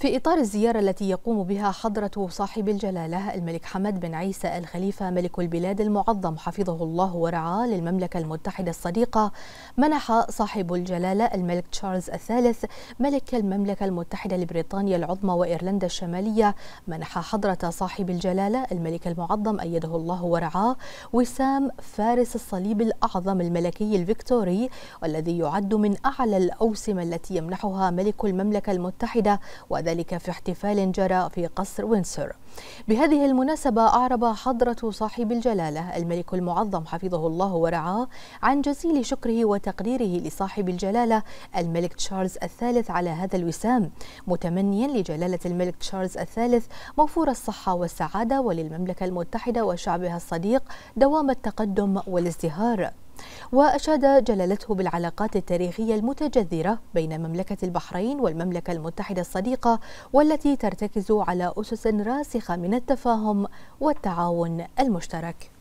في إطار الزيارة التي يقوم بها حضرة صاحب الجلالة الملك حمد بن عيسى الخليفة ملك البلاد المعظم حفظه الله ورعاه للمملكة المتحدة الصديقة منح صاحب الجلالة الملك تشارلز الثالث ملك المملكة المتحدة لبريطانيا العظمى وإيرلندا الشمالية منح حضرة صاحب الجلالة الملك المعظم أيده الله ورعاه وسام فارس الصليب الأعظم الملكي الفيكتوري والذي يعد من أعلى الأوسمة التي يمنحها ملك المملكة المتحدة وذلك وذلك في احتفال جرى في قصر وينسور بهذه المناسبة أعرب حضرة صاحب الجلالة الملك المعظم حفظه الله ورعاه عن جزيل شكره وتقديره لصاحب الجلالة الملك تشارلز الثالث على هذا الوسام متمنيا لجلالة الملك تشارلز الثالث موفور الصحة والسعادة وللمملكة المتحدة وشعبها الصديق دوام التقدم والازدهار وأشاد جلالته بالعلاقات التاريخية المتجذرة بين مملكة البحرين والمملكة المتحدة الصديقة والتي ترتكز على أسس راسخة من التفاهم والتعاون المشترك